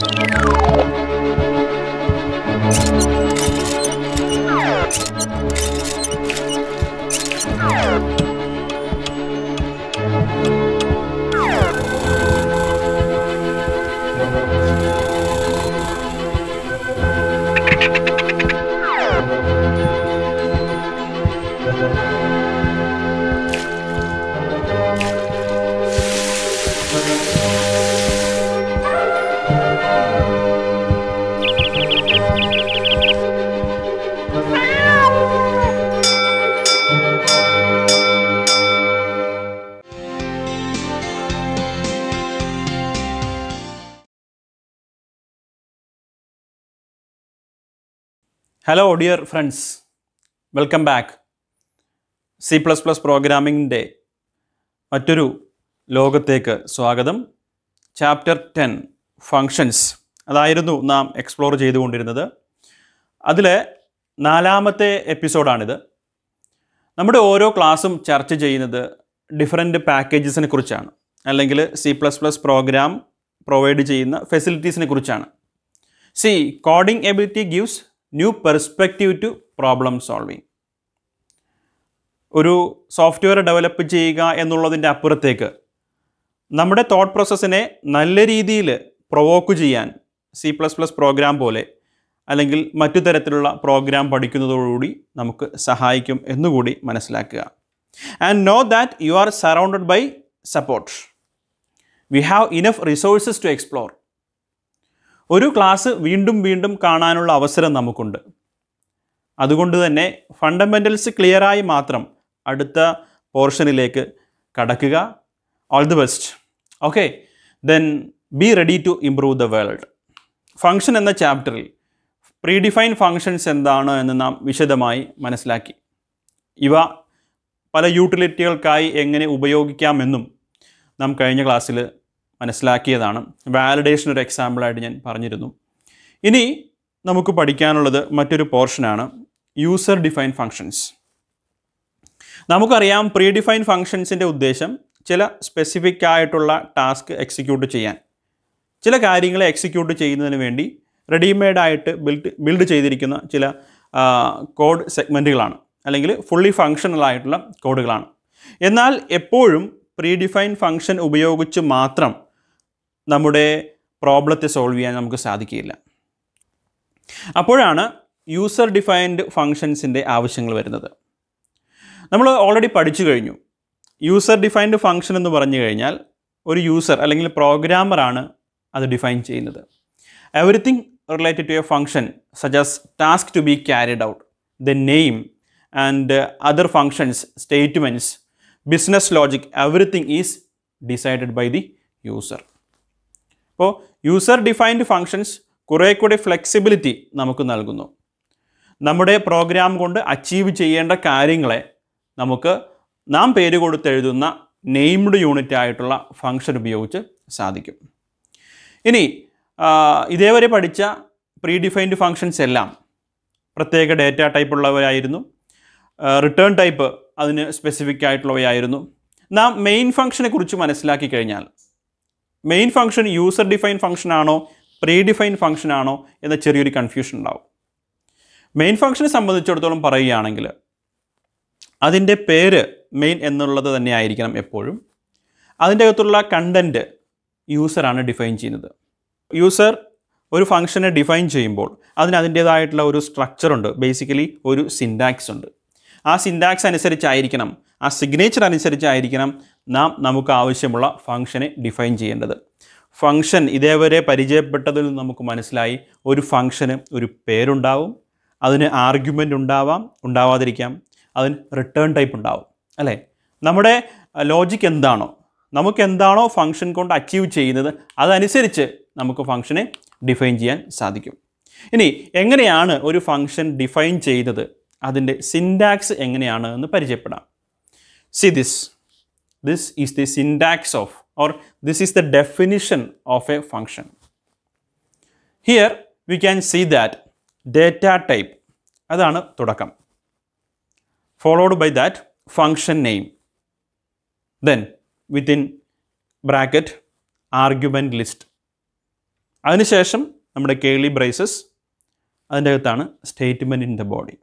Música hello dear friends welcome back C plus plus പ്രോഗ്രാമിങ്ങിൻ്റെ മറ്റൊരു ലോകത്തേക്ക് സ്വാഗതം ചാപ്റ്റർ ടെൻ ഫങ്ഷൻസ് അതായിരുന്നു നാം എക്സ്പ്ലോർ ചെയ്തുകൊണ്ടിരുന്നത് അതിൽ നാലാമത്തെ എപ്പിസോഡാണിത് നമ്മുടെ ഓരോ ക്ലാസ്സും ചർച്ച ചെയ്യുന്നത് ഡിഫറെൻറ്റ് പാക്കേജസിനെ കുറിച്ചാണ് അല്ലെങ്കിൽ C plus plus program provide ചെയ്യുന്ന ഫെസിലിറ്റീസിനെ കുറിച്ചാണ് C coding ability gives new perspective to problem solving ഒരു സോഫ്റ്റ്വെയർ ഡെവലപ്പ് ചെയ്യുക എന്നുള്ളതിൻ്റെ അപ്പുറത്തേക്ക് നമ്മുടെ തോട്ട് പ്രോസസ്സിനെ നല്ല രീതിയിൽ പ്രൊവോക്ക് ചെയ്യാൻ സി പ്ലസ് പ്ലസ് പ്രോഗ്രാം പോലെ അല്ലെങ്കിൽ മറ്റു തരത്തിലുള്ള പ്രോഗ്രാം പഠിക്കുന്നതോടുകൂടി നമുക്ക് സഹായിക്കും എന്നുകൂടി മനസ്സിലാക്കുക and know that you are surrounded by support we have enough resources to explore ഒരു ക്ലാസ് വീണ്ടും വീണ്ടും കാണാനുള്ള അവസരം നമുക്കുണ്ട് അതുകൊണ്ട് തന്നെ ഫണ്ടമെൻ്റൽസ് ക്ലിയറായി മാത്രം അടുത്ത പോർഷനിലേക്ക് കടക്കുക all the best okay then be ready to improve the world function എന്ന ചാപ്റ്ററിൽ പ്രീഡിഫൈൻ ഫങ്ഷൻസ് എന്താണ് എന്ന് നാം വിശദമായി മനസ്സിലാക്കി ഇവ പല യൂട്ടിലിറ്റികൾക്കായി എങ്ങനെ ഉപയോഗിക്കാമെന്നും നാം കഴിഞ്ഞ ക്ലാസ്സിൽ മനസ്സിലാക്കിയതാണ് വാലിഡേഷൻ ഒരു എക്സാമ്പിളായിട്ട് ഞാൻ പറഞ്ഞിരുന്നു ഇനി നമുക്ക് പഠിക്കാനുള്ളത് മറ്റൊരു പോർഷനാണ് യൂസർ ഡിഫൈൻ ഫങ്ഷൻസ് നമുക്കറിയാം പ്രീ ഡിഫൈൻ ഫങ്ഷൻസിൻ്റെ ഉദ്ദേശം ചില സ്പെസിഫിക് ആയിട്ടുള്ള ടാസ്ക് എക്സിക്യൂട്ട് ചെയ്യാൻ ചില കാര്യങ്ങളെ എക്സിക്യൂട്ട് ചെയ്യുന്നതിന് വേണ്ടി റെഡിമെയ്ഡ് ആയിട്ട് ബിൽഡ് ബിൽഡ് ചെയ്തിരിക്കുന്ന ചില കോഡ് സെഗ്മെൻറ്റുകളാണ് അല്ലെങ്കിൽ ഫുള്ളി ഫങ്ഷണൽ ആയിട്ടുള്ള കോഡുകളാണ് എന്നാൽ എപ്പോഴും പ്രീ ഡിഫൈൻ ഫങ്ഷൻ ഉപയോഗിച്ച് മാത്രം നമ്മുടെ പ്രോബ്ലത്തെ സോൾവ് ചെയ്യാൻ നമുക്ക് സാധിക്കില്ല അപ്പോഴാണ് യൂസർ ഡിഫൈൻഡ് ഫങ്ഷൻസിൻ്റെ ആവശ്യങ്ങൾ വരുന്നത് നമ്മൾ ഓൾറെഡി പഠിച്ചു കഴിഞ്ഞു യൂസർ ഡിഫൈൻഡ് ഫങ്ഷൻ എന്ന് പറഞ്ഞു കഴിഞ്ഞാൽ ഒരു യൂസർ അല്ലെങ്കിൽ പ്രോഗ്രാമറാണ് അത് ഡിഫൈൻ ചെയ്യുന്നത് everything related to a function സജസ് task to be carried out the name and other functions statements business logic everything is decided by the user അപ്പോൾ യൂസർ ഡിഫൈൻഡ് ഫങ്ഷൻസ് കുറേ കൂടി ഫ്ലെക്സിബിലിറ്റി നമുക്ക് നൽകുന്നു നമ്മുടെ പ്രോഗ്രാം കൊണ്ട് അച്ചീവ് ചെയ്യേണ്ട കാര്യങ്ങളെ നമുക്ക് നാം പേര് കൊടുത്തെഴുതുന്ന നെയിംഡ് യൂണിറ്റ് ആയിട്ടുള്ള ഫങ്ഷൻ ഉപയോഗിച്ച് സാധിക്കും ഇനി ഇതേവരെ പഠിച്ച പ്രീ ഡിഫൈൻഡ് ഫങ്ഷൻസ് എല്ലാം പ്രത്യേക ഡേറ്റ ടൈപ്പ് ഉള്ളവയായിരുന്നു റിട്ടേൺ ടൈപ്പ് അതിന് സ്പെസിഫിക് ആയിട്ടുള്ളവയായിരുന്നു നാം മെയിൻ ഫങ്ഷനെ കുറിച്ച് മനസ്സിലാക്കി കഴിഞ്ഞാൽ main function user define function ആണോ പ്രീ ഡിഫൈൻ ഫംഗ്ഷൻ ആണോ എന്ന ചെറിയൊരു കൺഫ്യൂഷൻ ഉണ്ടാവും മെയിൻ ഫംഗ്ഷനെ സംബന്ധിച്ചിടത്തോളം പറയുകയാണെങ്കിൽ അതിൻ്റെ പേര് മെയിൻ എന്നുള്ളത് തന്നെ ആയിരിക്കണം എപ്പോഴും അതിൻ്റെ അകത്തുള്ള കണ്ടൻറ്റ് യൂസറാണ് ഡിഫൈൻ ചെയ്യുന്നത് യൂസർ ഒരു ഫംഗ്ഷനെ ഡിഫൈൻ ചെയ്യുമ്പോൾ അതിന് അതിൻ്റേതായിട്ടുള്ള ഒരു സ്ട്രക്ചറുണ്ട് ബേസിക്കലി ഒരു സിൻഡാക്സ് ഉണ്ട് ആ സിൻഡാക്സ് അനുസരിച്ചായിരിക്കണം ആ സിഗ്നേച്ചർ അനുസരിച്ചായിരിക്കണം നാം നമുക്ക് ആവശ്യമുള്ള ഫംഗ്ഷനെ ഡിഫൈൻ ചെയ്യേണ്ടത് ഫംഗ്ഷൻ ഇതേവരെ പരിചയപ്പെട്ടതിൽ നമുക്ക് മനസ്സിലായി ഒരു ഫംഗ്ഷന് ഒരു പേരുണ്ടാവും അതിന് ആർഗ്യുമെൻ്റ് ഉണ്ടാവാം ഉണ്ടാവാതിരിക്കാം അതിന് റിട്ടേൺ ടൈപ്പ് ഉണ്ടാവും അല്ലേ നമ്മുടെ ലോജിക് എന്താണോ നമുക്ക് എന്താണോ ഫംഗ്ഷൻ കൊണ്ട് അച്ചീവ് ചെയ്യുന്നത് അതനുസരിച്ച് നമുക്ക് ഫംഗ്ഷനെ ഡിഫൈൻ ചെയ്യാൻ സാധിക്കും ഇനി എങ്ങനെയാണ് ഒരു ഫംഗ്ഷൻ ഡിഫൈൻ ചെയ്യുന്നത് അതിൻ്റെ സിൻഡാക്സ് എങ്ങനെയാണ് എന്ന് പരിചയപ്പെടാം See this. This is the syntax of or this is the definition of a function. Here we can see that data type അതാണ് തുടക്കം followed by that function name then within bracket argument list അതിനുശേഷം നമ്മുടെ കേളി ബ്രൈസസ് അതിൻ്റെ അകത്താണ് statement in the body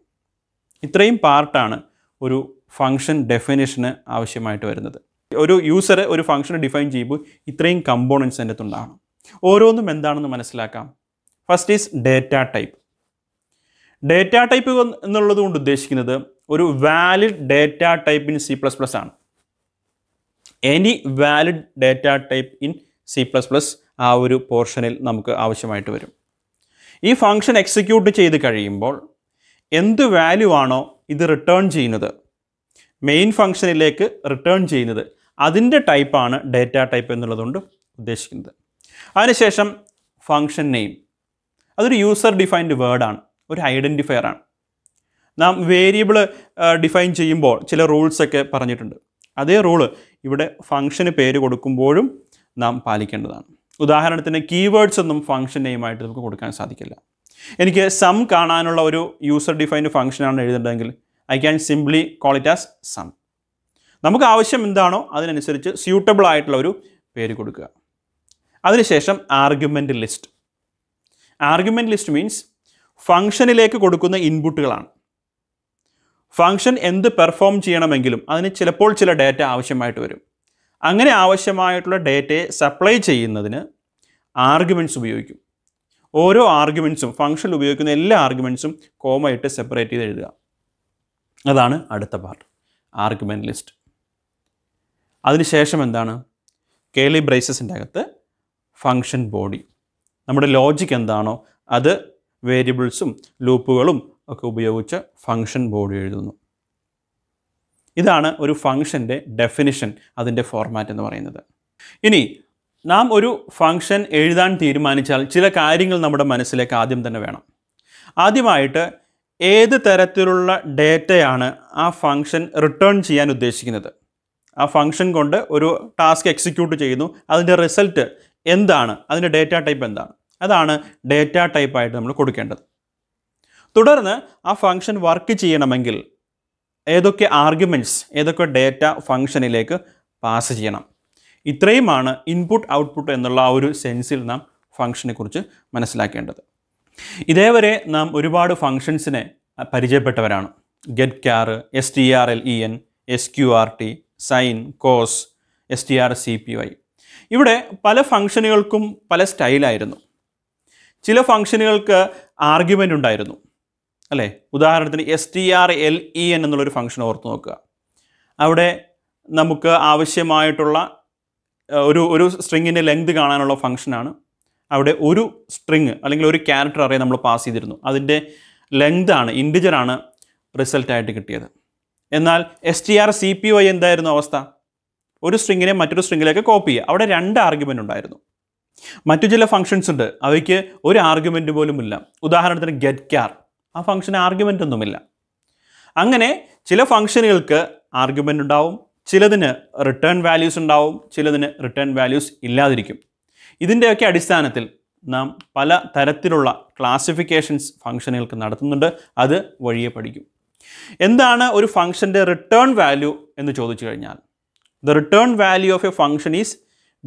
ഇത്രയും പാർട്ടാണ് ഒരു function ഡെഫിനേഷന് ആവശ്യമായിട്ട് വരുന്നത് ഒരു യൂസർ ഒരു ഫങ്ഷൻ ഡിഫൈൻ ചെയ്യുമ്പോൾ ഇത്രയും കമ്പോണൻസ് എൻ്റെ അടുത്തുണ്ടാകണം ഓരോന്നും എന്താണെന്ന് മനസ്സിലാക്കാം first is data type data type എന്നുള്ളത് കൊണ്ട് ഉദ്ദേശിക്കുന്നത് ഒരു valid data type in C plus plus ആണ് any valid data type in C plus plus ആ ഒരു പോർഷനിൽ നമുക്ക് ആവശ്യമായിട്ട് വരും ഈ ഫങ്ഷൻ എക്സിക്യൂട്ട് ചെയ്ത് കഴിയുമ്പോൾ എന്ത് വാല്യൂ ആണോ ഇത് റിട്ടേൺ ചെയ്യുന്നത് മെയിൻ ഫംഗ്ഷനിലേക്ക് റിട്ടേൺ ചെയ്യുന്നത് അതിൻ്റെ ടൈപ്പാണ് ഡേറ്റ ടൈപ്പ് എന്നുള്ളതുകൊണ്ട് ഉദ്ദേശിക്കുന്നത് അതിനുശേഷം ഫങ്ഷൻ നെയിം അതൊരു യൂസർ ഡിഫൈൻഡ് വേർഡാണ് ഒരു ഐഡൻറ്റിഫയർ ആണ് നാം വേരിയബിൾ ഡിഫൈൻ ചെയ്യുമ്പോൾ ചില റൂൾസൊക്കെ പറഞ്ഞിട്ടുണ്ട് അതേ റൂള് ഇവിടെ ഫങ്ഷന് പേര് കൊടുക്കുമ്പോഴും നാം പാലിക്കേണ്ടതാണ് ഉദാഹരണത്തിന് കീവേഡ്സ് ഒന്നും ഫങ്ഷൻ നെയിമായിട്ട് നമുക്ക് കൊടുക്കാൻ സാധിക്കില്ല എനിക്ക് സം കാണാനുള്ള ഒരു യൂസർ ഡിഫൈൻഡ് ഫങ്ഷനാണ് എഴുതേണ്ടതെങ്കിൽ I can simply call it as sum നമുക്ക് ആവശ്യം എന്താണോ അതിനനുസരിച്ച് സ്യൂട്ടബിൾ ആയിട്ടുള്ള ഒരു പേര് കൊടുക്കുക അതിനുശേഷം argument list argument list means ഫങ്ഷനിലേക്ക് കൊടുക്കുന്ന ഇൻപുട്ടുകളാണ് ഫങ്ഷൻ എന്ത് പെർഫോം ചെയ്യണമെങ്കിലും അതിന് ചിലപ്പോൾ ചില ഡേറ്റ ആവശ്യമായിട്ട് വരും അങ്ങനെ ആവശ്യമായിട്ടുള്ള ഡേറ്റയെ സപ്ലൈ ചെയ്യുന്നതിന് ആർഗ്യുമെൻറ്റ്സ് ഉപയോഗിക്കും ഓരോ ആർഗ്യുമെൻറ്റ്സും ഫങ്ഷനിൽ ഉപയോഗിക്കുന്ന എല്ലാ ആർഗ്യുമെൻറ്റ്സും കോമ സെപ്പറേറ്റ് ചെയ്ത് എഴുതുക അതാണ് അടുത്ത പാർട്ട് ആർഗ്യുമെൻ്റ് ലിസ്റ്റ് അതിനുശേഷം എന്താണ് കേളി ബ്രേസസിൻ്റെ അകത്ത് ഫങ്ഷൻ ബോഡി നമ്മുടെ ലോജിക് എന്താണോ അത് വേരിയബിൾസും ലൂപ്പുകളും ഒക്കെ ഉപയോഗിച്ച് ഫങ്ഷൻ ബോഡി എഴുതുന്നു ഇതാണ് ഒരു ഫങ്ഷൻ്റെ ഡെഫിനിഷൻ അതിൻ്റെ ഫോർമാറ്റ് എന്ന് പറയുന്നത് ഇനി നാം ഒരു ഫങ്ഷൻ എഴുതാൻ തീരുമാനിച്ചാൽ ചില കാര്യങ്ങൾ നമ്മുടെ മനസ്സിലേക്ക് ആദ്യം തന്നെ വേണം ആദ്യമായിട്ട് ഏത് തരത്തിലുള്ള ഡേറ്റയാണ് ആ ഫങ്ഷൻ റിട്ടേൺ ചെയ്യാൻ ഉദ്ദേശിക്കുന്നത് ആ ഫങ്ഷൻ കൊണ്ട് ഒരു ടാസ്ക് എക്സിക്യൂട്ട് ചെയ്യുന്നു അതിൻ്റെ റിസൾട്ട് എന്താണ് അതിൻ്റെ ഡേറ്റ ടൈപ്പ് എന്താണ് അതാണ് ഡേറ്റ ടൈപ്പായിട്ട് നമ്മൾ കൊടുക്കേണ്ടത് തുടർന്ന് ആ ഫങ്ഷൻ വർക്ക് ചെയ്യണമെങ്കിൽ ഏതൊക്കെ ആർഗ്യുമെൻറ്റ്സ് ഏതൊക്കെ ഡേറ്റ ഫങ്ഷനിലേക്ക് പാസ് ചെയ്യണം ഇത്രയുമാണ് ഇൻപുട്ട് ഔട്ട്പുട്ട് എന്നുള്ള ആ ഒരു സെൻസിൽ നാം ഫങ്ഷനെക്കുറിച്ച് മനസ്സിലാക്കേണ്ടത് ഇതേവരെ നാം ഒരുപാട് ഫങ്ഷൻസിനെ പരിചയപ്പെട്ടവരാണ് get char S T R L E N S Q R T sine cos S T R C P Y ഇവിടെ പല ഫങ്ഷനുകൾക്കും പല സ്റ്റൈലായിരുന്നു ചില ഫങ്ഷനുകൾക്ക് ആർഗ്യുമെൻ്റ് ഉണ്ടായിരുന്നു അല്ലേ ഉദാഹരണത്തിന് S T R L E N എന്നുള്ളൊരു ഫങ്ഷൻ ഓർത്ത് നോക്കുക അവിടെ നമുക്ക് ആവശ്യമായിട്ടുള്ള ഒരു ഒരു സ്ട്രിങ്ങിൻ്റെ ലെങ്ത് കാണാനുള്ള ഫങ്ഷനാണ് അവിടെ ഒരു സ്ട്രിങ് അല്ലെങ്കിൽ ഒരു ക്യാരക്ടർ അറേ നമ്മൾ പാസ് ചെയ്തിരുന്നു അതിൻ്റെ ലെങ്താണ് ഇൻഡിജറാണ് റിസൾട്ടായിട്ട് കിട്ടിയത് എന്നാൽ S T R C P O എന്തായിരുന്നു അവസ്ഥ ഒരു സ്ട്രിങ്ങിനെ മറ്റൊരു സ്ട്രിങ്ങിലേക്ക് കോപ്പി ചെയ്യുക അവിടെ രണ്ട് ആർഗ്യുമെൻ്റ് ഉണ്ടായിരുന്നു മറ്റു ചില ഫങ്ഷൻസ് ഉണ്ട് അവയ്ക്ക് ഒരു ആർഗ്യുമെൻ്റ് പോലും ഇല്ല ഉദാഹരണത്തിന് ഗെറ്റ് ക്യാർ ആ ഫംഗ്ഷന് ആർഗ്യുമെൻ്റ് ഒന്നുമില്ല അങ്ങനെ ചില ഫങ്ഷനുകൾക്ക് ആർഗ്യുമെൻ്റ് ഉണ്ടാവും ചിലതിന് റിട്ടേൺ വാല്യൂസ് ഉണ്ടാവും ചിലതിന് റിട്ടേൺ വാല്യൂസ് ഇല്ലാതിരിക്കും ഇതിൻ്റെയൊക്കെ അടിസ്ഥാനത്തിൽ നാം പല തരത്തിലുള്ള ക്ലാസിഫിക്കേഷൻസ് ഫംഗ്ഷനുകൾക്ക് നടത്തുന്നുണ്ട് അത് വഴിയെ പഠിക്കും എന്താണ് ഒരു ഫംഗ്ഷൻ്റെ റിട്ടേൺ വാല്യൂ എന്ന് ചോദിച്ചു കഴിഞ്ഞാൽ the return value of a function is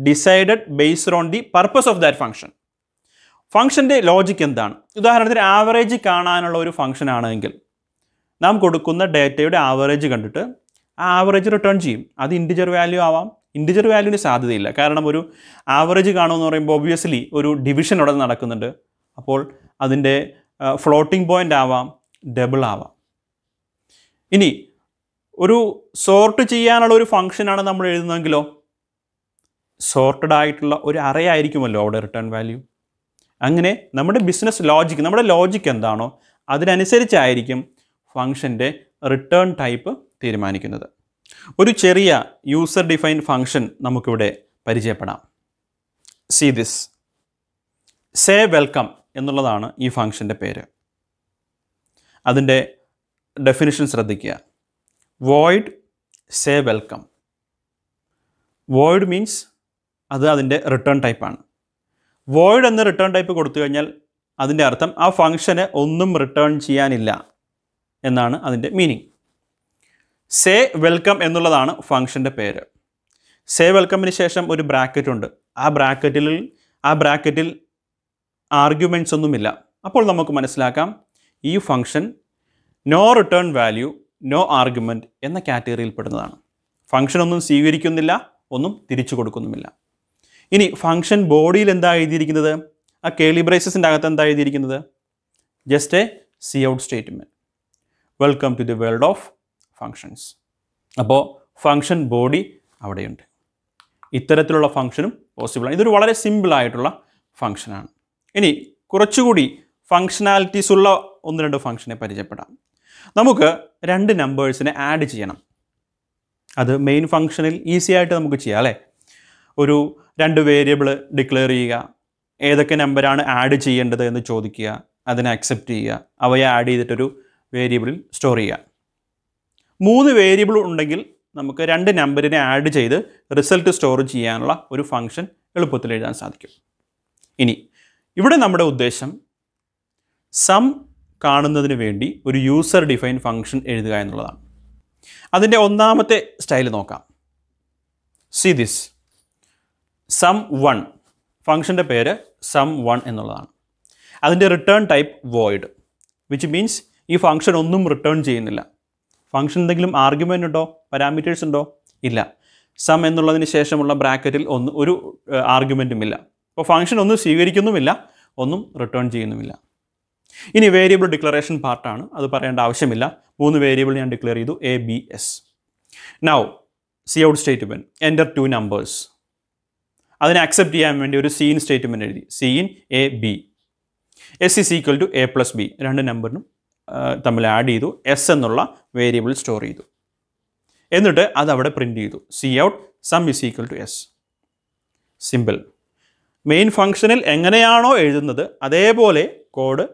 decided based on the purpose of that function ഫംഗ്ഷൻ്റെ ലോജിക്ക് എന്താണ് ഉദാഹരണത്തിന് ആവറേജ് കാണാനുള്ള ഒരു ഫംഗ്ഷൻ ആണെങ്കിൽ നാം കൊടുക്കുന്ന ഡേറ്റയുടെ ആവറേജ് കണ്ടിട്ട് ആ ആവറേജ് റിട്ടേൺ ചെയ്യും അത് ഇൻറ്റിജർ വാല്യൂ ആവാം ഇൻഡിജർ വാല്യൂവിന് സാധ്യതയില്ല കാരണം ഒരു ആവറേജ് കാണുമെന്ന് പറയുമ്പോൾ ഒബ്വിയസ്ലി ഒരു ഡിവിഷൻ അവിടെ നടക്കുന്നുണ്ട് അപ്പോൾ അതിൻ്റെ ഫ്ലോട്ടിംഗ് പോയിൻ്റ് ആവാം ഡബിൾ ആവാം ഇനി ഒരു സോർട്ട് ചെയ്യാനുള്ള ഒരു ഫംഗ്ഷനാണ് നമ്മൾ എഴുതുന്നതെങ്കിലോ സോർട്ടഡ് ആയിട്ടുള്ള ഒരു അറേ ആയിരിക്കുമല്ലോ അവിടെ റിട്ടേൺ വാല്യൂ അങ്ങനെ നമ്മുടെ ബിസിനസ് ലോജിക്ക് നമ്മുടെ ലോജിക്ക് എന്താണോ അതിനനുസരിച്ചായിരിക്കും ഫംഗ്ഷൻ്റെ റിട്ടേൺ ടൈപ്പ് തീരുമാനിക്കുന്നത് ഒരു ചെറിയ യൂസർ ഡിഫൈൻ ഫങ്ഷൻ നമുക്കിവിടെ പരിചയപ്പെടാം സി ദിസ് സേ വെൽക്കം എന്നുള്ളതാണ് ഈ ഫങ്ഷൻ്റെ പേര് അതിൻ്റെ ഡെഫിനിഷൻ ശ്രദ്ധിക്കുക void say welcome void means അത് അതിൻ്റെ റിട്ടേൺ ടൈപ്പാണ് വോയിഡ് എന്ന റിട്ടേൺ ടൈപ്പ് കൊടുത്തു കഴിഞ്ഞാൽ അതിൻ്റെ അർത്ഥം ആ ഫങ്ഷന് ഒന്നും റിട്ടേൺ ചെയ്യാനില്ല എന്നാണ് അതിൻ്റെ മീനിങ് സേ വെൽക്കം എന്നുള്ളതാണ് ഫംഗ്ഷൻ്റെ പേര് സേ വെൽക്കമ്മിന് ശേഷം ഒരു ബ്രാക്കറ്റ് ഉണ്ട് ആ ബ്രാക്കറ്റിൽ ആ ബ്രാക്കറ്റിൽ ആർഗ്യുമെൻറ്റ്സ് ഒന്നുമില്ല അപ്പോൾ നമുക്ക് മനസ്സിലാക്കാം ഈ function no return value no argument എന്ന കാറ്റഗറിയിൽ പെടുന്നതാണ് ഫംഗ്ഷൻ ഒന്നും സ്വീകരിക്കുന്നില്ല ഒന്നും തിരിച്ചു കൊടുക്കുന്നുമില്ല ഇനി ഫംഗ്ഷൻ ബോഡിയിൽ എന്താ എഴുതിയിരിക്കുന്നത് ആ കേളിബ്രൈസസിൻ്റെ അകത്ത് എന്താ എഴുതിയിരിക്കുന്നത് just a C out statement welcome to the world of functions അപ്പോൾ ഫങ്ഷൻ ബോഡി അവിടെയുണ്ട് ഇത്തരത്തിലുള്ള ഫങ്ഷനും പോസിബിളാണ് ഇതൊരു വളരെ സിമ്പിളായിട്ടുള്ള ഫങ്ഷനാണ് ഇനി കുറച്ചുകൂടി ഫങ്ഷനാലിറ്റീസ് ഉള്ള ഒന്ന് രണ്ട് ഫങ്ഷനെ പരിചയപ്പെടാം നമുക്ക് രണ്ട് നമ്പേഴ്സിനെ ആഡ് ചെയ്യണം അത് മെയിൻ ഫങ്ഷനിൽ ഈസി ആയിട്ട് നമുക്ക് ചെയ്യാം അല്ലേ ഒരു രണ്ട് വേരിയബിൾ ഡിക്ലെയർ ചെയ്യുക ഏതൊക്കെ നമ്പറാണ് ആഡ് ചെയ്യേണ്ടത് എന്ന് ചോദിക്കുക അതിനെ അക്സെപ്റ്റ് ചെയ്യുക അവയെ ആഡ് ചെയ്തിട്ടൊരു വേരിയബിളിൽ സ്റ്റോർ ചെയ്യുക മൂന്ന് വേരിയബിൾ ഉണ്ടെങ്കിൽ നമുക്ക് രണ്ട് നമ്പറിനെ ആഡ് ചെയ്ത് റിസൾട്ട് സ്റ്റോർ ചെയ്യാനുള്ള ഒരു ഫംഗ്ഷൻ എളുപ്പത്തിൽ എഴുതാൻ സാധിക്കും ഇനി ഇവിടെ നമ്മുടെ ഉദ്ദേശം സം കാണുന്നതിന് വേണ്ടി ഒരു യൂസർ ഡിഫൈൻ ഫംഗ്ഷൻ എഴുതുക എന്നുള്ളതാണ് അതിൻ്റെ ഒന്നാമത്തെ സ്റ്റൈൽ നോക്കാം സി ദിസ് സം വൺ ഫംഗ്ഷൻ്റെ പേര് സം വൺ എന്നുള്ളതാണ് അതിൻ്റെ return type void which means ഈ ഫംഗ്ഷൻ ഒന്നും റിട്ടേൺ ചെയ്യുന്നില്ല ഫംഗ്ഷൻ എന്തെങ്കിലും ആർഗ്യുമെൻ്റ് ഉണ്ടോ പാരാമീറ്റേഴ്സ് ഉണ്ടോ ഇല്ല സം എന്നുള്ളതിന് ശേഷമുള്ള ബ്രാക്കറ്റിൽ ഒന്ന് ഒരു ആർഗ്യുമെൻറ്റും ഇല്ല അപ്പോൾ ഫംഗ്ഷൻ ഒന്നും സ്വീകരിക്കുന്നുമില്ല ഒന്നും റിട്ടേൺ ചെയ്യുന്നുമില്ല ഇനി വേരിയബിൾ ഡിക്ലറേഷൻ പാർട്ടാണ് അത് പറയേണ്ട ആവശ്യമില്ല മൂന്ന് വേരിയബിൾ ഞാൻ ഡിക്ലെയർ ചെയ്തു A B S now C out statement enter two numbers അതിനെ അക്സെപ്റ്റ് ചെയ്യാൻ വേണ്ടി ഒരു സീൻ സ്റ്റേറ്റ്മെൻറ്റ് എഴുതി cin A B S is equal to A plus B രണ്ട് നമ്പറിനും തമ്മിൽ ആഡ് ചെയ്തു എസ് എന്നുള്ള വേരിയബിൾ സ്റ്റോർ ചെയ്തു എന്നിട്ട് അത് അവിടെ പ്രിൻറ്റ് ചെയ്തു C out sum is equal to S simple main ഫങ്ഷനിൽ എങ്ങനെയാണോ എഴുതുന്നത് അതേപോലെ കോഡ്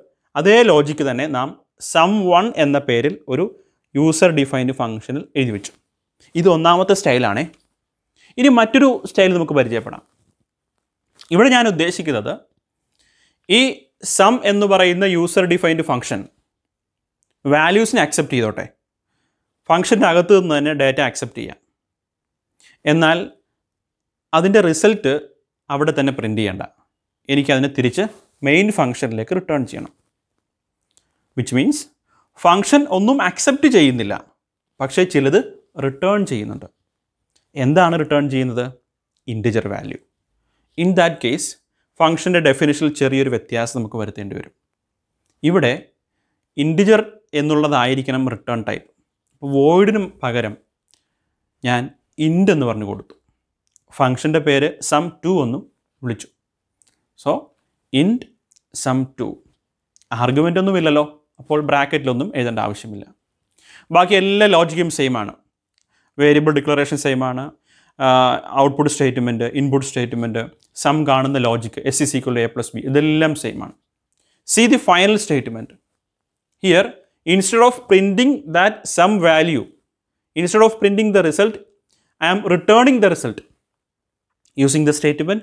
അതേ ലോജിക്ക് തന്നെ നാം സം വൺ എന്ന പേരിൽ ഒരു യൂസർ ഡിഫൈൻഡ് ഫങ്ഷനിൽ എഴുതി വെച്ചു ഇത് ഒന്നാമത്തെ സ്റ്റൈലാണേ ഇനി മറ്റൊരു സ്റ്റൈൽ നമുക്ക് പരിചയപ്പെടാം ഇവിടെ ഞാൻ ഉദ്ദേശിക്കുന്നത് ഈ സം എന്ന് പറയുന്ന യൂസർ ഡിഫൈൻഡ് ഫങ്ഷൻ വാല്യൂസിനെ അക്സെപ്റ്റ് ചെയ്തോട്ടെ ഫങ്ഷൻ്റെ അകത്ത് നിന്ന് തന്നെ ഡേറ്റ അക്സെപ്റ്റ് ചെയ്യാം എന്നാൽ അതിൻ്റെ റിസൾട്ട് അവിടെ തന്നെ പ്രിൻ്റ് ചെയ്യേണ്ട എനിക്കതിനെ തിരിച്ച് മെയിൻ ഫങ്ഷനിലേക്ക് റിട്ടേൺ ചെയ്യണം വിച്ച് മീൻസ് ഫങ്ഷൻ ഒന്നും അക്സെപ്റ്റ് ചെയ്യുന്നില്ല പക്ഷേ ചിലത് റിട്ടേൺ ചെയ്യുന്നുണ്ട് എന്താണ് റിട്ടേൺ ചെയ്യുന്നത് integer value in that case ഫങ്ഷൻ്റെ ഡെഫിനിഷനിൽ ചെറിയൊരു വ്യത്യാസം നമുക്ക് വരുത്തേണ്ടി വരും ഇവിടെ ഇൻറ്റിജർ എന്നുള്ളതായിരിക്കണം റിട്ടേൺ ടൈപ്പ് അപ്പോൾ വോയിഡിന് പകരം ഞാൻ ഇൻ്റ് എന്ന് പറഞ്ഞു കൊടുത്തു ഫങ്ഷൻ്റെ പേര് സം ടു എന്നും വിളിച്ചു സോ ഇൻഡ് സം ടു ആർഗ്യുമെൻ്റ് ഇല്ലല്ലോ അപ്പോൾ ബ്രാക്കറ്റിലൊന്നും എഴുതേണ്ട ആവശ്യമില്ല ബാക്കി എല്ലാ ലോജിക്കും സെയിം ആണ് വേരിയബിൾ ഡിക്ലറേഷൻ സെയിം ആണ് output statement input statement sum കാണുന്ന logic S is equal A plus B ഇതെല്ലാം സെയിം ആണ് see the final statement here instead of printing that sum value, instead of printing the result, I am returning the result using the statement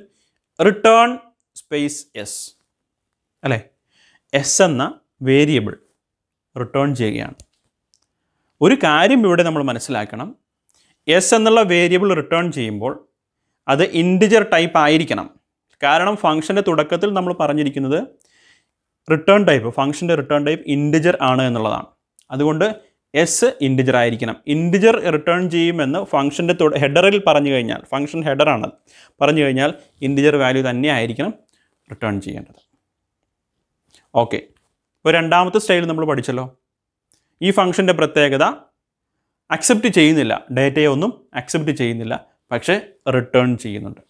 return space s. അല്ലേ S എന്ന variable return ചെയ്യുകയാണ് ഒരു കാര്യം ഇവിടെ നമ്മൾ മനസ്സിലാക്കണം S എന്നുള്ള variable return ചെയ്യുമ്പോൾ അത് ഇൻഡിജർ ടൈപ്പ് ആയിരിക്കണം കാരണം ഫംഗ്ഷൻ്റെ തുടക്കത്തിൽ നമ്മൾ പറഞ്ഞിരിക്കുന്നത് റിട്ടേൺ ടൈപ്പ് ഫംഗ്ഷൻ്റെ റിട്ടേൺ ടൈപ്പ് ഇൻഡിജർ ആണ് എന്നുള്ളതാണ് അതുകൊണ്ട് എസ് ഇൻഡിജർ ആയിരിക്കണം ഇൻഡിജർ റിട്ടേൺ ചെയ്യുമെന്ന് ഫംഗ്ഷൻ്റെ ഹെഡറിൽ പറഞ്ഞു കഴിഞ്ഞാൽ ഫംഗ്ഷൻ ഹെഡറാണത് പറഞ്ഞു കഴിഞ്ഞാൽ ഇൻഡിജർ വാല്യൂ തന്നെ ആയിരിക്കണം റിട്ടേൺ ചെയ്യേണ്ടത് ഓക്കെ ഇപ്പോൾ രണ്ടാമത്തെ സ്റ്റൈൽ നമ്മൾ പഠിച്ചല്ലോ ഈ ഫംഗ്ഷൻ്റെ പ്രത്യേകത അക്സെപ്റ്റ് ചെയ്യുന്നില്ല ഡേറ്റയെ ഒന്നും അക്സെപ്റ്റ് ചെയ്യുന്നില്ല പക്ഷേ റിട്ടേൺ ചെയ്യുന്നുണ്ട്